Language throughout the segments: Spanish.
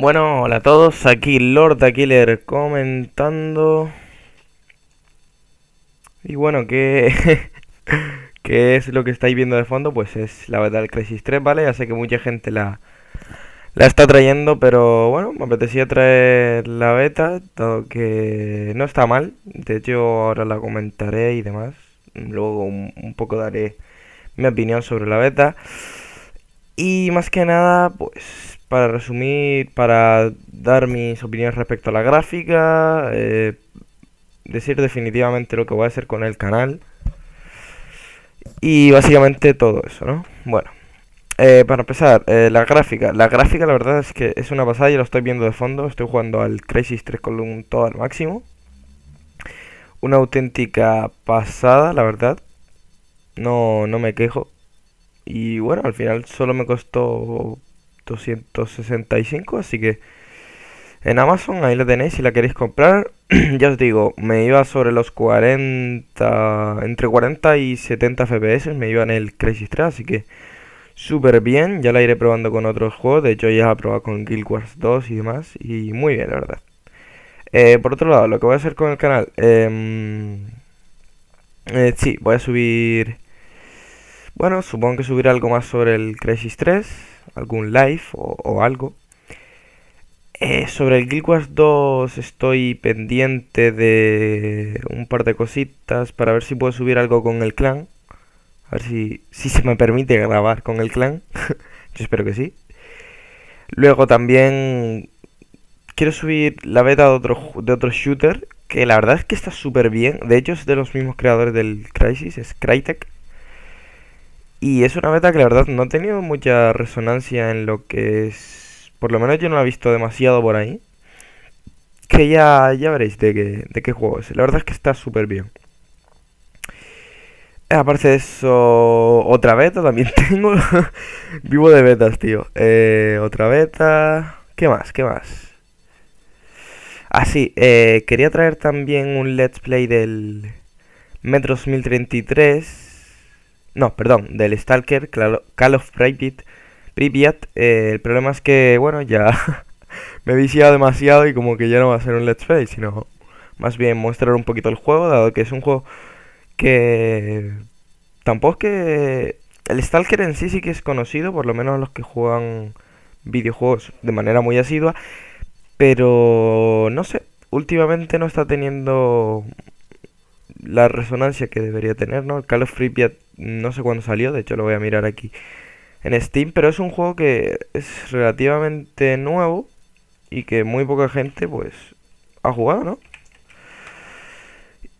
Bueno, hola a todos, aquí Lord Killer comentando. Y bueno, ¿qué, ¿qué es lo que estáis viendo de fondo? Pues es la beta del Crisis 3, ¿vale? Ya sé que mucha gente la, la está trayendo, pero bueno, me apetecía traer la beta, dado que no está mal. De hecho, ahora la comentaré y demás. Luego un poco daré mi opinión sobre la beta. Y más que nada, pues para resumir, para dar mis opiniones respecto a la gráfica, eh, decir definitivamente lo que voy a hacer con el canal y básicamente todo eso, ¿no? Bueno, eh, para empezar, eh, la gráfica. La gráfica la verdad es que es una pasada, ya lo estoy viendo de fondo, estoy jugando al Crisis 3 con todo al máximo. Una auténtica pasada, la verdad. No, no me quejo. Y bueno, al final solo me costó 265. Así que en Amazon ahí la tenéis si la queréis comprar. ya os digo, me iba sobre los 40, entre 40 y 70 FPS, me iba en el Crisis 3, así que súper bien. Ya la iré probando con otros juegos, de hecho ya la he probado con Guild Wars 2 y demás, y muy bien, la verdad. Eh, por otro lado, lo que voy a hacer con el canal, em, eh, sí, voy a subir bueno, supongo que subiré algo más sobre el Crisis 3, algún live o, algo. Eh, sobre el Guild Wars 2 estoy pendiente de un par de cositas para ver si puedo subir algo con el clan. A ver si, se me permite grabar con el clan. Yo espero que sí. Luego también quiero subir la beta de otro, de otro shooter que la verdad es que está súper bien. De hecho es de los mismos creadores del Crisis, es Crytek. Y es una beta que la verdad no ha tenido mucha resonancia en lo que es... Por lo menos yo no la he visto demasiado por ahí. Que ya, ya veréis de qué, de juego es. La verdad es que está súper bien. Aparte de eso, otra beta también tengo. Vivo de betas, tío. Eh, otra beta. ¿Qué más? ¿Qué más? Ah, sí. Eh, quería traer también un let's play del Metro 2033 no, perdón, del Stalker, Call of Private, Pripyat. Eh, el problema es que, bueno, ya me he viciado demasiado y como que ya no va a ser un Let's Play, sino más bien mostrar un poquito el juego, dado que es un juego que tampoco es que... El Stalker en sí sí que es conocido, por lo menos los que juegan videojuegos de manera muy asidua, pero no sé, últimamente no está teniendo la resonancia que debería tener, ¿no? El Call of Pripyat no sé cuándo salió, de hecho lo voy a mirar aquí en Steam, pero es un juego que es relativamente nuevo y que muy poca gente pues ha jugado, ¿no?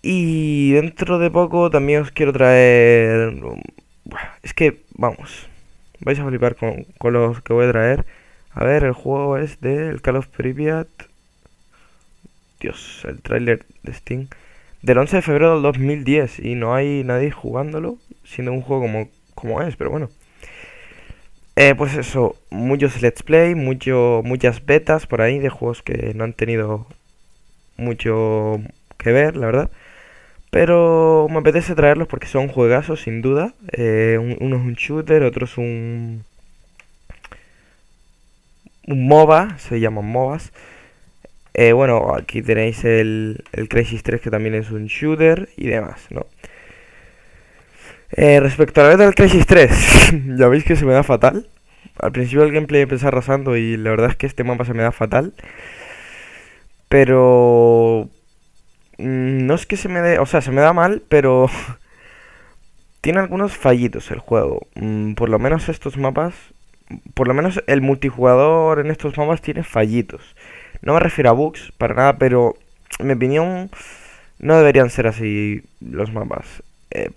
Y dentro de poco también os quiero traer... Es que, vamos, vais a flipar con, con los que voy a traer. A ver, el juego es del Call of Pripyat. Dios, el trailer de Steam del 11 de febrero del 2010 y no hay nadie jugándolo, siendo un juego como, como es, pero bueno. Eh, pues eso, muchos let's play, mucho, muchas betas por ahí de juegos que no han tenido mucho que ver, la verdad. Pero me apetece traerlos porque son juegazos, sin duda. Eh, uno es un shooter, otro es un. Un MOBA, se llaman MOBAs. Eh, bueno, aquí tenéis el, Crisis 3 que también es un shooter y demás, ¿no? Eh, respecto a la beta del Crisis 3, ya veis que se me da fatal. Al principio el gameplay empezó arrasando y la verdad es que este mapa se me da fatal. Pero... Mm, no es que se me dé... O sea, se me da mal, pero... Tiene algunos fallitos el juego. Mm, por lo menos estos mapas... Por lo menos el multijugador en estos mapas tiene fallitos. No me refiero a bugs, para nada, pero en mi opinión no deberían ser así los mapas. Eh,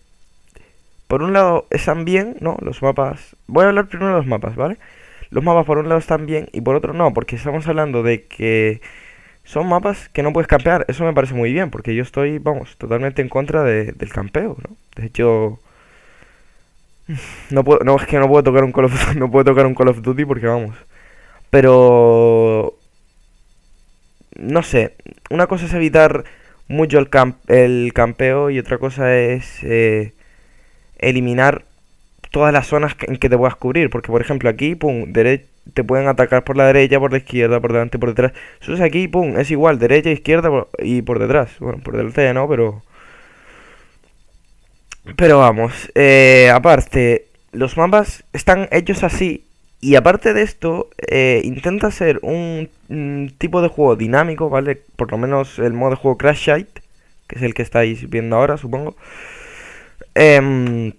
por un lado están bien, ¿no? Los mapas... Voy a hablar primero de los mapas, ¿vale? Los mapas por un lado están bien y por otro no, porque estamos hablando de que son mapas que no puedes campear. Eso me parece muy bien, porque yo estoy, vamos, totalmente en contra del campeo, ¿no? De hecho... No, puedo, no es que no puedo tocar un Call of Duty, no puedo tocar un Call of Duty porque vamos. Pero no sé, una cosa es evitar mucho el, el campeo y otra cosa es eh, eliminar todas las zonas en que te puedas cubrir. Porque, por ejemplo, aquí, pum, te pueden atacar por la derecha, por la izquierda, por delante, por detrás. Eso es aquí, pum, es igual, derecha, izquierda y por detrás. Bueno, por delante ya no, pero... Pero vamos, eh, aparte, los mapas están hechos así y aparte de esto, eh, intenta ser un, tipo de juego dinámico, ¿vale? Por lo menos el modo de juego Crash Site, que es el que estáis viendo ahora, supongo. Em,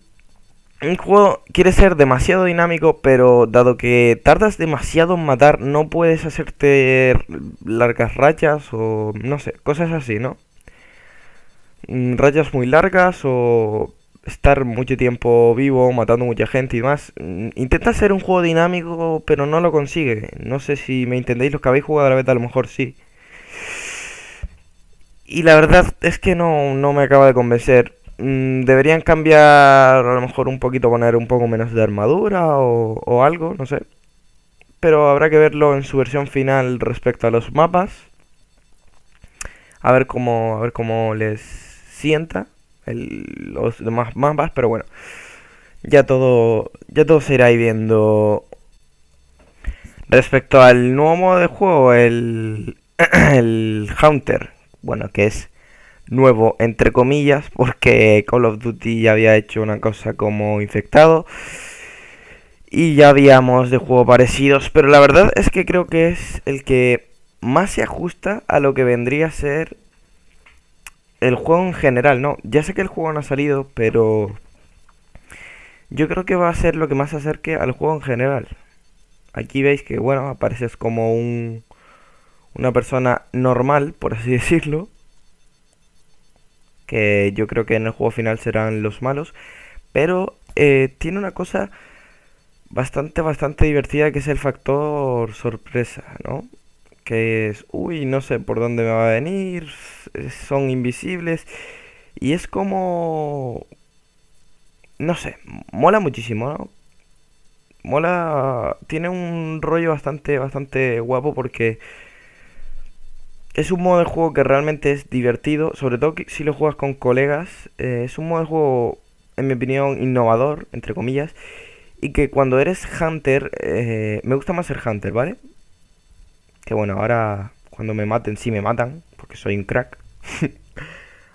un juego quiere ser demasiado dinámico, pero dado que tardas demasiado en matar, no puedes hacerte largas rachas o no sé, cosas así, ¿no? Mm, Rayas muy largas o estar mucho tiempo vivo, matando mucha gente y demás. Mm, intenta hacer un juego dinámico, pero no lo consigue. No sé si me entendéis los que habéis jugado a la vez a lo mejor sí. Y la verdad es que no, no me acaba de convencer. Mm, deberían cambiar, a lo mejor un poquito, poner un poco menos de armadura o, o algo, no sé. Pero habrá que verlo en su versión final respecto a los mapas. A ver cómo, a ver cómo les sienta los demás mapas, pero bueno. Ya todo, ya todo se irá ahí viendo. Respecto al nuevo modo de juego, el, el Hunter, bueno, que es nuevo entre comillas, porque Call of Duty ya había hecho una cosa como infectado. Y ya habíamos de juego parecidos, pero la verdad es que creo que es el que más se ajusta a lo que vendría a ser el juego en general, ¿no? Ya sé que el juego no ha salido, pero yo creo que va a ser lo que más se acerque al juego en general. Aquí veis que, bueno, apareces como un, una persona normal, por así decirlo. Que yo creo que en el juego final serán los malos. Pero eh, tiene una cosa bastante, bastante divertida que es el factor sorpresa, ¿no? que es, uy, no sé por dónde me va a venir, son invisibles. Y es como... No sé, mola muchísimo, ¿no? Mola... Tiene un rollo bastante, bastante guapo porque... Es un modo de juego que realmente es divertido, sobre todo si lo juegas con colegas. Eh, es un modo de juego, en mi opinión, innovador, entre comillas. Y que cuando eres Hunter, eh, me gusta más ser Hunter, ¿vale? Que bueno, ahora cuando me maten, sí me matan, porque soy un crack.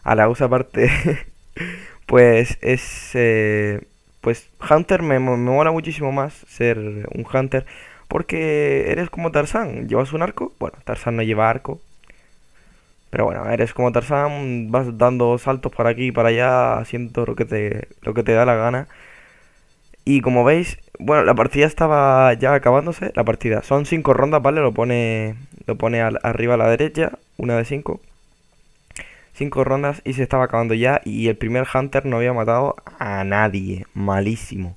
a la usa aparte, pues es... Eh, pues Hunter me, me mola muchísimo más ser un Hunter, porque eres como Tarzán, llevas un arco, bueno, Tarzán no lleva arco, pero bueno, eres como Tarzán, vas dando saltos para aquí y para allá, haciendo lo que te, lo que te da la gana. Y como veis, bueno, la partida estaba ya acabándose. La partida. Son cinco rondas, ¿vale? Lo pone. Lo pone arriba a la derecha. Una de cinco. Cinco rondas y se estaba acabando ya. Y el primer Hunter no había matado a nadie. Malísimo.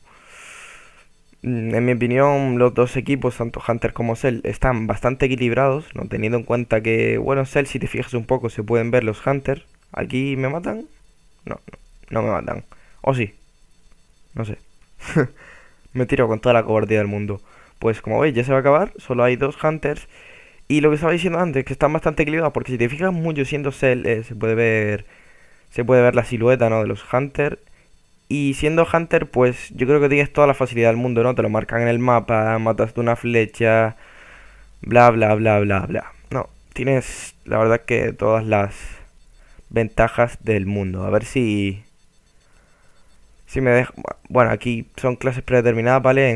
Mm, en mi opinión, los dos equipos, tanto Hunter como Cell, están bastante equilibrados, ¿no? teniendo en cuenta que, bueno, Cell, si te fijas un poco, se pueden ver los Hunter. ¿Aquí me matan? No, no, me matan. ¿O sí? No sé. Me tiro con toda la cobardía del mundo. Pues como veis, ya se va a acabar, solo hay dos Hunters. Y lo que estaba diciendo antes, que están bastante equilibrados, porque si te fijas mucho siendo Cell, eh, se puede ver se puede ver la silueta ¿no? de los Hunters. Y siendo Hunter, pues yo creo que tienes toda la facilidad del mundo, ¿no? Te lo marcan en el mapa, matas de una flecha, bla, bla, bla, bla, bla. No, tienes la verdad que todas las ventajas del mundo. A ver si si me bueno, aquí son clases predeterminadas, ¿vale?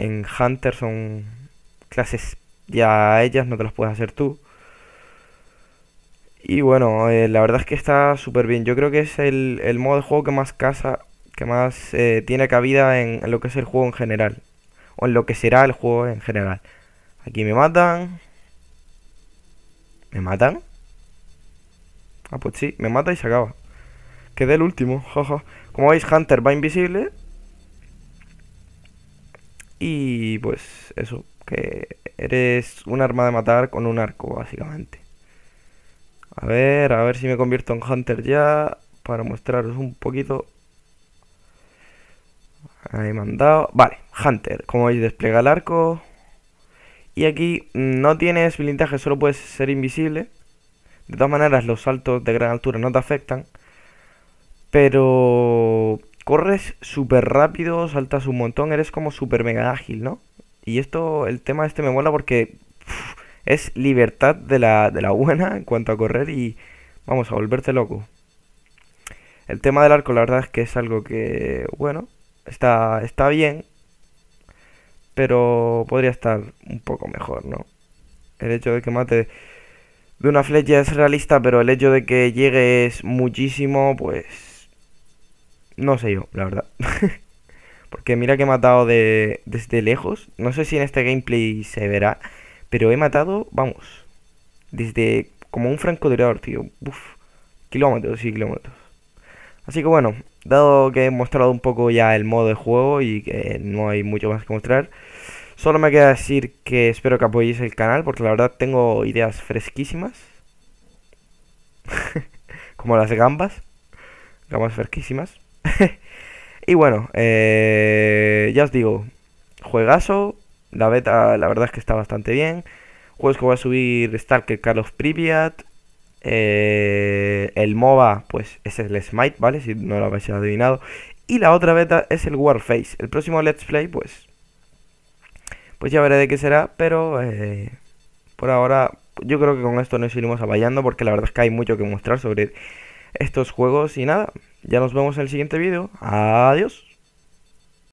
En, Hunter son clases ya ellas, no te las puedes hacer tú. Y bueno, eh, la verdad es que está súper bien. Yo creo que es el, modo de juego que más casa, que más eh, tiene cabida en, en, lo que es el juego en general. O en lo que será el juego en general. Aquí me matan. ¿Me matan? Ah, pues sí, me mata y se acaba. Quedé el último, Como veis, Hunter va invisible. Y pues eso, que eres un arma de matar con un arco, básicamente. A ver, a ver si me convierto en Hunter ya. Para mostraros un poquito. Ahí mandado, Vale, Hunter. Como veis, despliega el arco. Y aquí no tienes blindaje, solo puedes ser invisible. De todas maneras, los saltos de gran altura no te afectan. Pero corres súper rápido, saltas un montón, eres como súper mega ágil, ¿no? Y esto, el tema este me mola porque es libertad de la, de la buena en cuanto a correr y vamos a volverte loco. El tema del arco, la verdad es que es algo que, bueno, está, está bien, pero podría estar un poco mejor, ¿no? El hecho de que mate de una flecha es realista, pero el hecho de que llegues muchísimo, pues no sé yo, la verdad. Porque mira que he matado de, desde lejos. No sé si en este gameplay se verá. Pero he matado, vamos. Desde como un francotirador, tío. Uff kilómetros y kilómetros. Así que bueno, dado que he mostrado un poco ya el modo de juego y que no hay mucho más que mostrar. Solo me queda decir que espero que apoyéis el canal porque la verdad tengo ideas fresquísimas. como las gambas. Gambas fresquísimas. y bueno, eh, ya os digo, juegazo. La beta, la verdad es que está bastante bien. Juegos que voy a subir Starker, Call of Priviat. Eh, el MOBA, pues es el Smite, ¿vale? Si no lo habéis adivinado. Y la otra beta es el Warface. El próximo Let's Play, pues. Pues ya veré de qué será, pero. Eh, por ahora, yo creo que con esto nos iremos avallando porque la verdad es que hay mucho que mostrar sobre estos juegos y nada, ya nos vemos en el siguiente vídeo. Adiós.